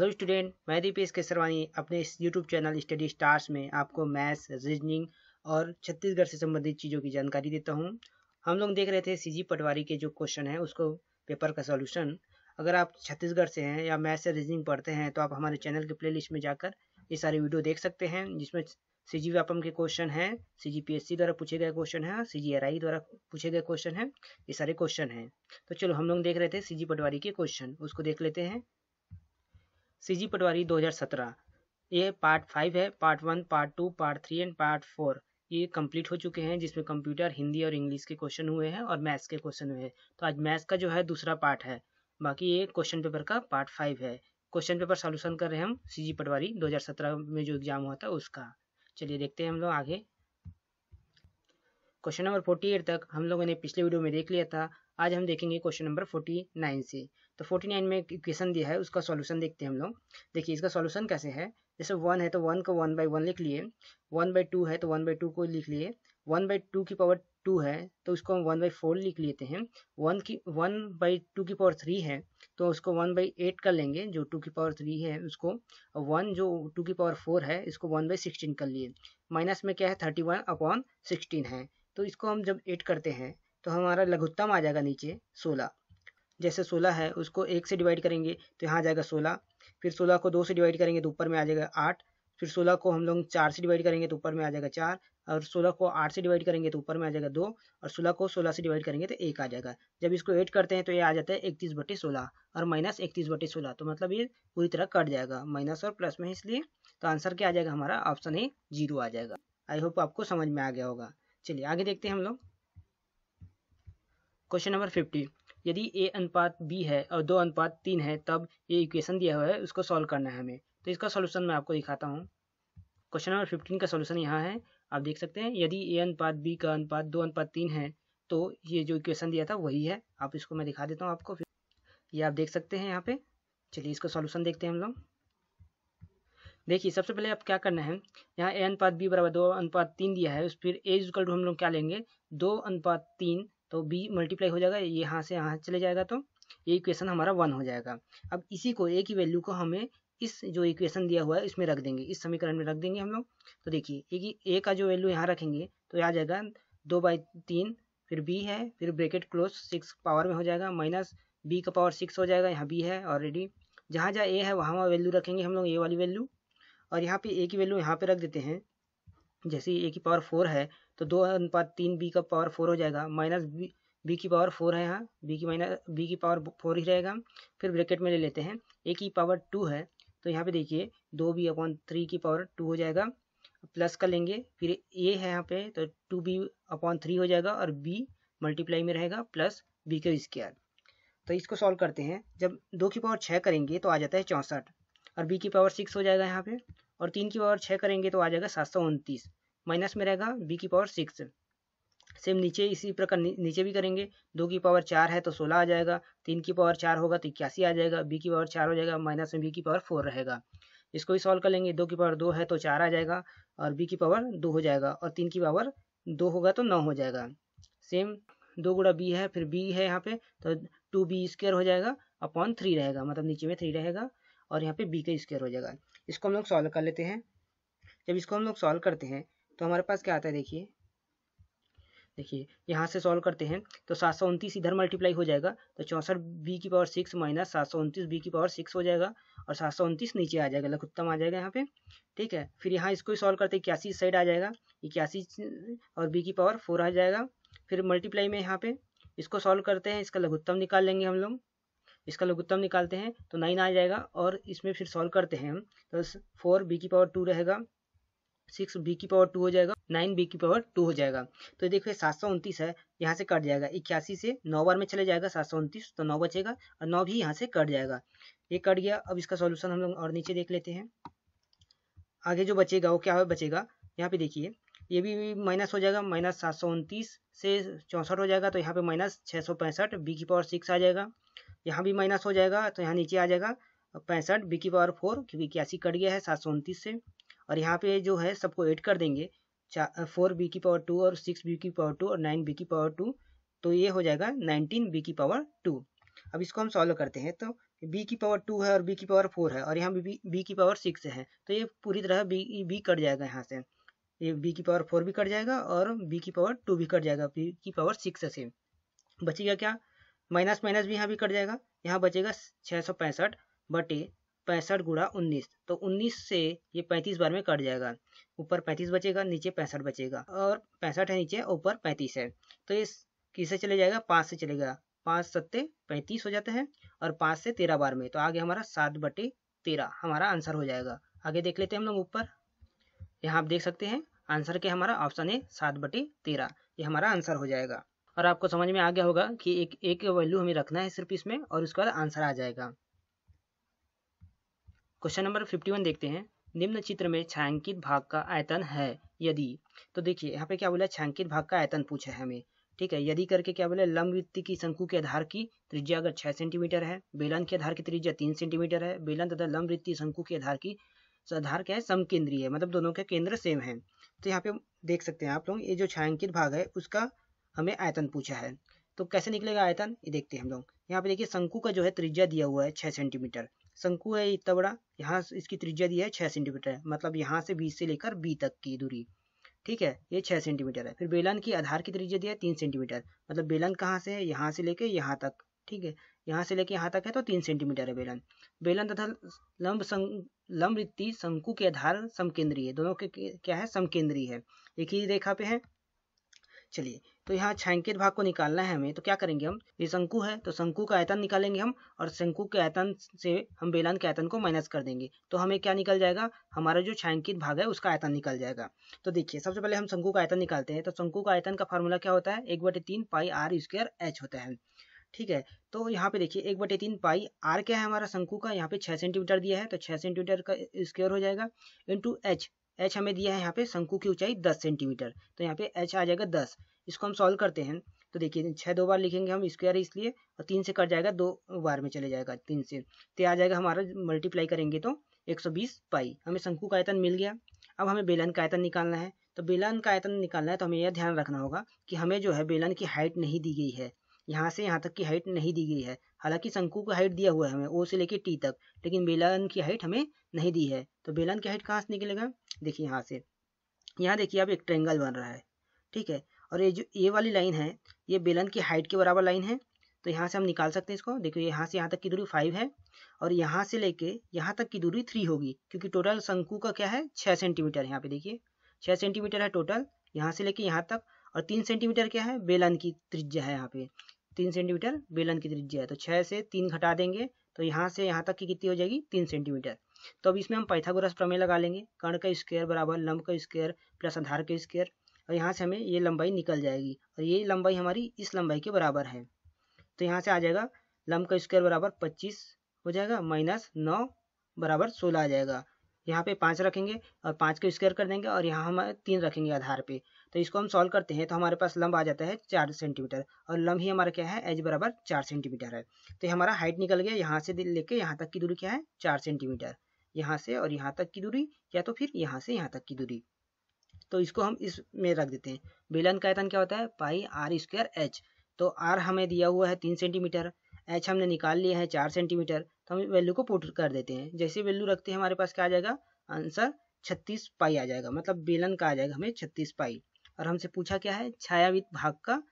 hello student मैं दीपेश केसरवानी अपने इस यूट्यूब चैनल स्टडी स्टार्स में आपको मैथ्स रीजनिंग और छत्तीसगढ़ से संबंधित चीज़ों की जानकारी देता हूं हम लोग देख रहे थे सीजी पटवारी के जो क्वेश्चन है उसको पेपर का सॉल्यूशन अगर आप छत्तीसगढ़ से हैं या मैथ्स से रीजनिंग पढ़ते हैं तो आप हमारे चैनल के प्ले में जाकर ये सारे वीडियो देख सकते हैं जिसमें सी जी व्यापम के क्वेश्चन हैं सी जी पी एस सी द्वारा पूछे गए क्वेश्चन हैं सी जी आर आई द्वारा पूछे गए क्वेश्चन हैं ये सारे क्वेश्चन हैं तो चलो हम लोग देख रहे थे सी जी पटवारी के क्वेश्चन उसको देख लेते हैं सीजी पटवारी 2017 ये पार्ट फाइव है part one part two part three and part four ये कंप्लीट हो चुके हैं जिसमें कंप्यूटर हिंदी और इंग्लिश के क्वेश्चन हुए हैं और मैथ्स के क्वेश्चन हुए हैं तो आज मैथ्स का जो है दूसरा पार्ट है बाकी ये क्वेश्चन पेपर का पार्ट फाइव है क्वेश्चन पेपर सॉल्यूशन कर रहे हैं हम सीजी पटवारी 2017 में जो एग्जाम हुआ था उसका चलिए देखते हैं हम लोग आगे क्वेश्चन नंबर फोर्टी एट तक हम लोगों ने पिछले वीडियो में देख लिया था आज हम देखेंगे क्वेश्चन नंबर फोर्टी नाइन से तो 49 में इक्वेशन दिया है उसका सॉल्यूशन देखते हैं हम लोग देखिए इसका सॉल्यूशन कैसे है जैसे वन है तो वन को वन बाई वन लिख लिए वन बाई टू है तो वन बाई टू को लिख लिए वन बाई टू की पावर टू है तो उसको हम वन बाई फोर लिख लेते हैं वन की वन बाई टू की पावर थ्री है तो उसको वन बाई एट कर लेंगे जो टू की पावर थ्री है उसको और वन जो टू की पावर फोर है इसको वन बाई सिक्सटीन कर लिए माइनस में क्या है थर्टी वन अपॉन सिक्सटीन है तो इसको हम जब एट करते हैं तो हमारा लघुत्तम आ जाएगा नीचे सोलह जैसे सोलह है उसको एक से डिवाइड करेंगे तो यहाँ आ जाएगा सोलह फिर सोलह को दो से डिवाइड करेंगे तो ऊपर में आ जाएगा आठ फिर सोलह को हम लोग चार से डिवाइड करेंगे तो ऊपर में आ जाएगा चार और सोलह को आठ से डिवाइड करेंगे तो ऊपर में आ जाएगा दो और सोलह को सोलह से डिवाइड करेंगे तो एक आ जाएगा जब इसको एड करते हैं तो ये आ जाता है इकतीस बटे सोलह और माइनस इकतीस बटे सोलह तो मतलब ये पूरी तरह कट जाएगा माइनस और प्लस में इसलिए तो आंसर क्या आ जाएगा हमारा ऑप्शन ए जीरो आ जाएगा आई होप आपको समझ में आ गया होगा चलिए आगे देखते हैं हम लोग क्वेश्चन नंबर फिफ्टी यदि ए अनुपात बी है और दो अनुपात तीन है तब ये इक्वेशन दिया हुआ है उसको सॉल्व करना है हमें तो इसका सॉल्यूशन मैं आपको दिखाता हूँ क्वेश्चन नंबर फिफ्टीन का सॉल्यूशन यहाँ है आप देख सकते हैं यदि ए अनुपात बी का अनुपात दो अनुपात तीन है तो ये जो इक्वेशन दिया था वही है आप इसको मैं दिखा देता हूँ आपको फिर ये आप देख सकते हैं यहाँ पे चलिए इसका सॉल्यूशन देखते हैं हम लोग देखिए सबसे पहले आप क्या करना है यहाँ ए अनुपात बी बराबर दो अनुपात तीन दिया है उस फिर एज कल हम लोग क्या लेंगे दो अनुपात तीन तो बी मल्टीप्लाई हो जाएगा यहाँ से यहाँ चले जाएगा तो ये इक्वेशन हमारा वन हो जाएगा अब इसी को ए की वैल्यू को हमें इस जो इक्वेशन दिया हुआ है इसमें रख देंगे इस समीकरण में रख देंगे हम लोग तो देखिए ए ए का जो वैल्यू यहाँ रखेंगे तो आ जाएगा दो बाई तीन फिर बी है फिर ब्रेकेट क्लोज सिक्स पावर में हो जाएगा माइनस बी का पावर सिक्स हो जाएगा यहाँ बी है ऑलरेडी जहाँ जहाँ ए है वहाँ वहाँ वैल्यू रखेंगे हम लोग ए वाली वैल्यू और यहाँ पे ए की वैल्यू यहाँ पे रख देते हैं जैसे ए की पावर फोर है तो दो अनुपात तीन बी का पावर फोर हो जाएगा माइनस बी बी की पावर फोर है यहाँ बी की माइनस बी की पावर फोर ही रहेगा फिर ब्रैकेट में ले लेते हैं ए की पावर टू है तो यहाँ पे देखिए दो बी अपॉन थ्री की पावर टू हो जाएगा प्लस का लेंगे फिर ए है यहाँ पे तो टू बी अपॉन थ्री हो जाएगा और बी मल्टीप्लाई में रहेगा प्लस बी का स्क्वायर तो इसको सॉल्व करते हैं जब दो की पावर छः करेंगे तो आ जाता है चौंसठ और बी की पावर सिक्स हो जाएगा यहाँ पर और तीन की पावर छः करेंगे तो आ जाएगा सात सौ उनतीस माइनस में रहेगा बी की पावर सिक्स सेम नीचे इसी प्रकार नीचे भी करेंगे दो की पावर चार है तो सोलह आ जाएगा तीन की पावर चार होगा तो इक्यासी आ जाएगा बी की पावर चार हो जाएगा माइनस में बी की पावर फोर रहेगा इसको भी सॉल्व कर लेंगे दो की पावर दो है तो चार आ जाएगा और बी की पावर दो हो जाएगा और तीन की पावर दो होगा तो नौ हो जाएगा सेम दो गुड़ा बी है फिर बी है यहाँ पे तो टू बी स्क्वेयर हो जाएगा अपॉन थ्री रहेगा मतलब नीचे में थ्री रहेगा और यहाँ पे बी का स्क्वेयर हो जाएगा इसको हम लोग सॉल्व कर लेते हैं जब इसको हम लोग सॉल्व करते हैं तो हमारे पास क्या आता है देखिए देखिए यहाँ से सॉल्व करते हैं तो सात सौ उनतीस इधर मल्टीप्लाई हो जाएगा तो चौंसठ बी की पावर सिक्स माइनस सात सौ उनतीस बी की पावर सिक्स हो जाएगा और सात सौ उनतीस नीचे आ जाएगा लघुत्तम आ जाएगा यहाँ पे ठीक है फिर यहाँ इसको सॉल्व करते हैं इक्यासी साइड आ जाएगा इक्यासी और बी की पावर फोर आ जाएगा फिर मल्टीप्लाई में यहाँ पे इसको सॉल्व करते हैं इसका लघुत्तम निकाल लेंगे हम लोग इसका लघुत्तम निकालते हैं तो नाइन आ जाएगा और इसमें फिर सॉल्व करते हैं हम तो फोर बी की पावर टू रहेगा सिक्स बी की पावर टू हो जाएगा नाइन बी की पावर टू हो जाएगा तो देखिए सात सौ उनतीस है यहाँ से कट जाएगा इक्यासी से नौ बार में चले जाएगा सात सौ उनतीस तो नौ बचेगा और नौ भी यहाँ से कट जाएगा ये कट गया अब इसका सॉल्यूशन हम लोग और नीचे देख लेते हैं आगे जो बचेगा वो क्या बचेगा यहाँ पे देखिए ये भी माइनस हो जाएगा माइनस सात सौ उनतीस से चौंसठ हो जाएगा तो यहाँ पे माइनस छः सौ पैंसठ बी की पावर सिक्स आ जाएगा यहाँ भी माइनस हो जाएगा तो यहाँ नीचे आ जाएगा पैंसठ बी की पावर फोर क्योंकि इक्यासी कट गया है सात सौ उनतीस से और यहाँ पे जो है सबको ऐड कर देंगे फोर बी की पावर टू और सिक्स बी की पावर टू और नाइन बी की पावर टू तो ये हो जाएगा नाइनटीन बी की पावर टू अब इसको हम सॉल्व करते हैं तो बी की पावर टू है और बी की पावर फोर है और यहाँ बी बी की पावर सिक्स है तो ये पूरी तरह बी बी कट जाएगा यहाँ से ये बी की पावर फोर भी कट जाएगा और बी की पावर टू भी कट जाएगा बी की पावर सिक्स से बचेगा क्या माइनस माइनस भी यहाँ भी कट जाएगा यहाँ बचेगा छः सौ पैंसठ बटे पैंसठ गुड़ा उन्नीस तो उन्नीस से ये पैंतीस बार में कट जाएगा ऊपर पैंतीस बचेगा नीचे पैंसठ बचेगा और पैंसठ है नीचे ऊपर पैंतीस है तो ये किससे चले जाएगा पाँच से चलेगा पाँच सत्ते पैंतीस हो जाते हैं और पाँच से तेरह बार में तो आगे हमारा सात बटे तेरह हमारा आंसर हो जाएगा आगे देख लेते हैं हम लोग ऊपर यहाँ आप देख सकते हैं आंसर के हमारा ऑप्शन है सात बटे तेरह ये हमारा आंसर हो जाएगा और आपको समझ में आ गया होगा कि एक एक वैल्यू हमें रखना है सिर्फ इसमें और उसके बाद आंसर आ जाएगा क्वेश्चन नंबर 51 देखते हैं निम्न चित्र में छायांकित भाग का आयतन है यदि तो देखिए यहाँ पे क्या बोला छायांकित भाग का आयतन पूछा है हमें ठीक है यदि करके क्या बोले लंब वित्ती की शंकु के आधार की त्रिज्या अगर छह सेंटीमीटर है बेलन के आधार की त्रिज्या तीन सेंटीमीटर है बेलन तथा लंब वृत्ति शंकु के आधार की आधार क्या है समकेंद्रीय मतलब दोनों के केंद्र सेम है तो यहाँ पे देख सकते हैं आप लोग ये जो छायांकित भाग है उसका हमें आयतन पूछा है तो कैसे निकलेगा आयतन ये देखते हैं हम लोग यहाँ पे देखिए शंकु का जो है त्रिज्या दिया हुआ है छह सेंटीमीटर शंकु है इतना बड़ा यहाँ इसकी त्रिज्या दी है छह सेंटीमीटर है मतलब यहाँ से बीस से लेकर बी तक की दूरी ठीक है ये छह सेंटीमीटर है फिर बेलन की आधार की त्रिज्या दिया है तीन सेंटीमीटर मतलब बेलन कहाँ से है यहाँ से लेके यहाँ तक ठीक है यहाँ से लेके यहाँ तक है तो तीन सेंटीमीटर है बेलन बेलन तथा लंब सं लंब रित्ति शंकु के आधार समकेंद्रीय दोनों के क्या है समकेंद्रीय है एक ही रेखा पे है चलिए तो यहाँ छायांकित भाग को निकालना है हमें तो क्या करेंगे हम ये शंकु है तो शंकु का आयतन निकालेंगे हम और शंकु के आयतन से हम बेलन के आयतन को माइनस कर देंगे तो हमें क्या निकल जाएगा हमारा जो छायांकित भाग है उसका आयतन निकल जाएगा तो देखिए सबसे पहले हम शंकु का आयतन निकालते हैं तो शंकु का आयतन का फॉर्मूला क्या होता है एक बटे तीन पाई आर स्क्र एच होता है ठीक है तो यहाँ पे देखिए एक बटे तीन पाई आर क्या है हमारा शंकु का यहाँ पे छः सेंटीमीटर दिया है तो छः सेंटीमीटर का स्क्वायर हो जाएगा इंटू एच एच हमें दिया है यहाँ पे शंकु की ऊंचाई दस सेंटीमीटर तो यहाँ पे एच आ जाएगा दस इसको हम सॉल्व करते हैं तो देखिए छः दो बार लिखेंगे हम स्क्वायर इसलिए और तीन से कट जाएगा दो बार में चले जाएगा तीन से तो आ जाएगा हमारा मल्टीप्लाई करेंगे तो 120 पाई हमें शंकु का आयतन मिल गया अब हमें बेलन का आयतन निकालना है तो बेलन का आयतन निकालना है तो हमें यह ध्यान रखना होगा कि हमें जो है बेलन की हाइट नहीं दी गई है यहाँ से यहाँ तक की हाइट नहीं दी गई है हालांकि शंकु का हाइट दिया हुआ है हमें ओ से लेके टी तक लेकिन बेलन की हाइट हमें नहीं दी है तो बेलन का हेड कहाँ से निकलेगा देखिए यहाँ से यहाँ देखिए अब एक ट्रेंगल बन रहा है ठीक है और ये जो ये वाली लाइन है ये बेलन की हाइट के बराबर लाइन है तो यहाँ से हम निकाल सकते हैं इसको देखो यहाँ से यहाँ तक की दूरी फाइव है और यहाँ से लेके यहाँ तक की दूरी थ्री होगी क्योंकि टोटल शंकु का क्या है छः सेंटीमीटर यहाँ पे देखिए छः सेंटीमीटर है टोटल यहाँ से लेके यहाँ तक और तीन सेंटीमीटर क्या है बेलन की त्रिज्या है यहाँ पे तीन सेंटीमीटर बेलन की त्रिज्या है तो छः से तीन घटा देंगे तो यहाँ से यहाँ तक की कितनी हो जाएगी तीन सेंटीमीटर तो अब इसमें हम पाइथागोरस प्रमेय लगा लेंगे कर्ण का स्क्वायर बराबर लंब का स्क्वायर प्लस आधार का स्क्वायर और यहाँ से हमें ये लंबाई निकल जाएगी और ये लंबाई हमारी इस लंबाई के बराबर है तो यहाँ से आ जाएगा लंब का स्क्वायर बराबर पच्चीस हो जाएगा माइनस नौ बराबर सोलह आ जाएगा यहाँ पे पाँच रखेंगे और पाँच का स्क्वायर कर देंगे और यहाँ हम तीन रखेंगे आधार पे तो इसको हम सॉल्व करते हैं तो हमारे पास लंब आ जाता है चार सेंटीमीटर और लंब ही हमारा क्या है एच बराबर चार सेंटीमीटर है तो हमारा हाइट निकल गया यहाँ से लेके यहाँ तक की दूरी क्या है चार सेंटीमीटर यहाँ से और यहाँ तक की दूरी या तो फिर यहाँ से यहाँ तक की दूरी तो इसको हम इसमें रख देते हैं बेलन का आयतन क्या होता है पाई आर स्क्वायर एच तो आर हमें दिया हुआ है तीन सेंटीमीटर एच हमने निकाल लिया है चार सेंटीमीटर तो हम वैल्यू को पुट कर देते हैं जैसे वैल्यू रखते हैं हमारे पास क्या आ जाएगा आंसर छत्तीस पाई आ जाएगा मतलब बेलन का आ जाएगा हमें छत्तीस पाई और हमसे पूछा क्या है छायावित भाग का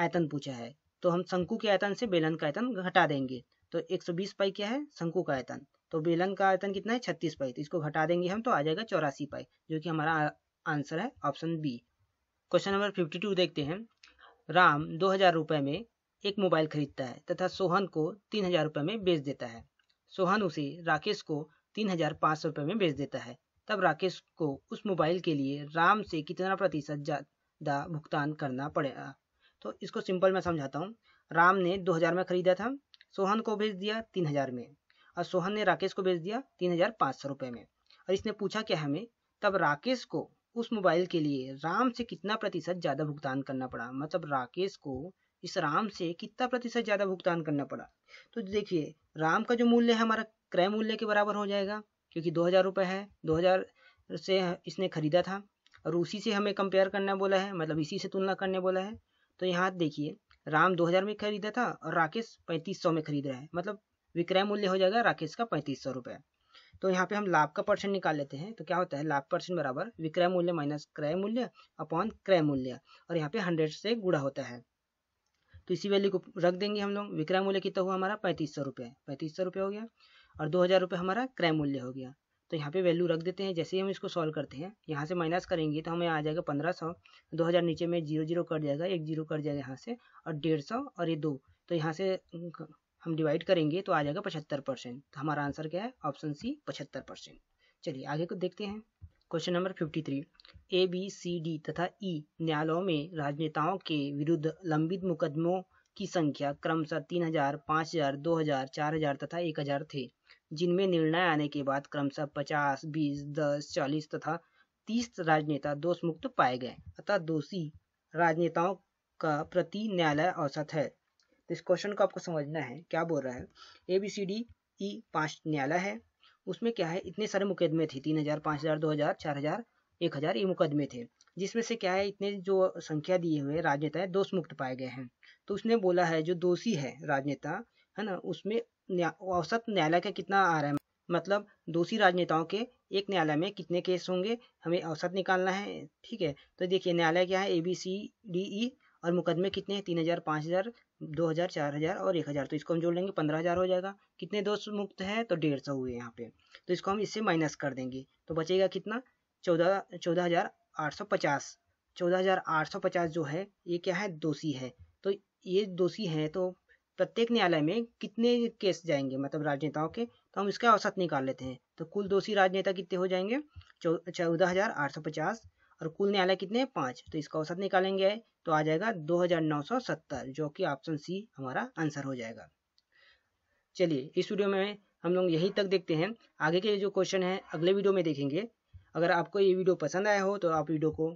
आयतन पूछा है तो हम शंकु के आयतन से बेलन का आयतन घटा देंगे तो एक पाई क्या है शंकु का आयतन तो बेलन का आयतन कितना है छत्तीस पाई तो इसको घटा देंगे हम तो आ जाएगा चौरासी पाई जो कि हमारा आंसर है option B question number fifty two देखते हैं राम दो हजार रुपये में एक मोबाइल खरीदता है तथा सोहन को तीन हजार रुपये में बेच देता है सोहन उसे राकेश को तीन हजार पाँच सौ रुपये में बेच देता है तब राकेश को उस मोबाइल के लिए राम से कितना प्रतिशत ज़्यादा भुगतान करना पड़ेगा तो इसको सिंपल मैं समझाता हूँ राम ने दो हजार में खरीदा था सोहन को भेज दिया तीन हजार में और सोहन ने राकेश को बेच दिया तीन हजार पाँच सौ रुपये में और इसने पूछा क्या हमें तब राकेश को उस मोबाइल के लिए राम से कितना प्रतिशत ज़्यादा भुगतान करना पड़ा मतलब राकेश को इस राम से कितना प्रतिशत ज़्यादा भुगतान करना पड़ा तो देखिए राम का जो मूल्य है हमारा क्रय मूल्य के बराबर हो जाएगा क्योंकि दो हज़ार रुपये है दो हज़ार से इसने खरीदा था और उसी से हमें कंपेयर करना बोला है मतलब इसी से तुलना करने बोला है तो यहाँ देखिए राम 2000 में खरीदा था और राकेश 3500 में खरीद रहा है मतलब विक्रय मूल्य हो जाएगा राकेश का पैंतीस सौ रुपये तो यहाँ पे हम लाभ का परसेंट निकाल लेते हैं तो क्या होता है लाभ परसेंट बराबर विक्रय मूल्य माइनस क्रय मूल्य अपॉन क्रय मूल्य और यहाँ पे हंड्रेड से गुड़ा होता है तो इसी वैल्यू को रख देंगे हम लोग विक्रय मूल्य कितना हुआ हमारा पैंतीस सौ रुपये पैंतीस सौ रुपये हो गया और दो हज़ार रुपये हमारा क्रय मूल्य हो गया तो यहाँ पे वैल्यू रख देते हैं जैसे ही हम इसको सॉल्व करते हैं यहाँ से माइनस करेंगे तो हमें आ जाएगा पंद्रह सौ दो हज़ार नीचे में जीरो जीरो कट जाएगा एक जीरो कट जाएगा यहाँ से और डेढ़ सौ और ये दो तो यहाँ से हम डिवाइड करेंगे तो आ जाएगा पचहत्तर परसेंट तो हमारा आंसर क्या है ऑप्शन सी पचहत्तर परसेंट चलिए आगे को देखते हैं question number fifty three A B C D तथा ई e, न्यायालयों में राजनेताओं के विरुद्ध लंबित मुकदमों की संख्या क्रमशः तीन हजार पाँच हजार दो हजार चार हजार तथा एक हजार थे जिनमें निर्णय आने के बाद क्रमशः पचास बीस दस चालीस तथा तीस राजनेता दोष मुक्त पाए गए अतः दोषी राजनेताओं का प्रति न्यायालय औसत है इस क्वेश्चन को आपको समझना है क्या बोल रहा है ए बी सी डी ई पाँच न्यायालय है उसमें क्या है इतने सारे मुकदमे थे तीन हज़ार पाँच हज़ार दो हज़ार चार हज़ार एक हज़ार ये मुकदमे थे जिसमें से क्या है इतने जो संख्या दिए हुए राजनेता दोष मुक्त पाए गए हैं तो उसने बोला है जो दोषी है राजनेता है ना उसमें न्या, औसत न्यायालय का कितना आ रहा है मतलब दोषी राजनेताओं के एक न्यायालय में कितने केस होंगे हमें औसत निकालना है ठीक है तो देखिए न्यायालय क्या है ए बी सी डी ई और मुकदमे कितने हैं तीन हज़ार पाँच हज़ार दो हज़ार चार हज़ार और एक हज़ार तो इसको हम जोड़ लेंगे पंद्रह हज़ार हो जाएगा कितने दोस्त मुक्त हैं तो डेढ़ सौ हुए यहाँ पे तो इसको हम इससे माइनस कर देंगे तो बचेगा कितना चौदह चौदह हज़ार आठ सौ पचास चौदह हज़ार आठ सौ पचास जो है ये क्या है दोषी है तो ये दोषी हैं तो प्रत्येक न्यायालय में कितने केस जाएंगे मतलब राजनेताओं के तो हम इसका औसत निकाल लेते हैं तो कुल दोषी राजनेता कितने हो जाएंगे चौदह हज़ार आठ सौ पचास और कुल न्यायालय कितने हैं पाँच तो इसका औसत निकालेंगे तो आ जाएगा 2970 जो कि ऑप्शन सी हमारा आंसर हो जाएगा चलिए इस वीडियो में हम लोग यहीं तक देखते हैं आगे के जो क्वेश्चन है अगले वीडियो में देखेंगे अगर आपको ये वीडियो पसंद आया हो तो आप वीडियो को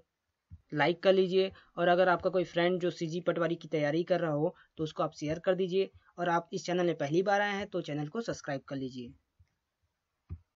लाइक कर लीजिए और अगर आपका कोई फ्रेंड जो सीजी पटवारी की तैयारी कर रहा हो तो उसको आप शेयर कर दीजिए और आप इस चैनल में पहली बार आए हैं तो चैनल को सब्सक्राइब कर लीजिए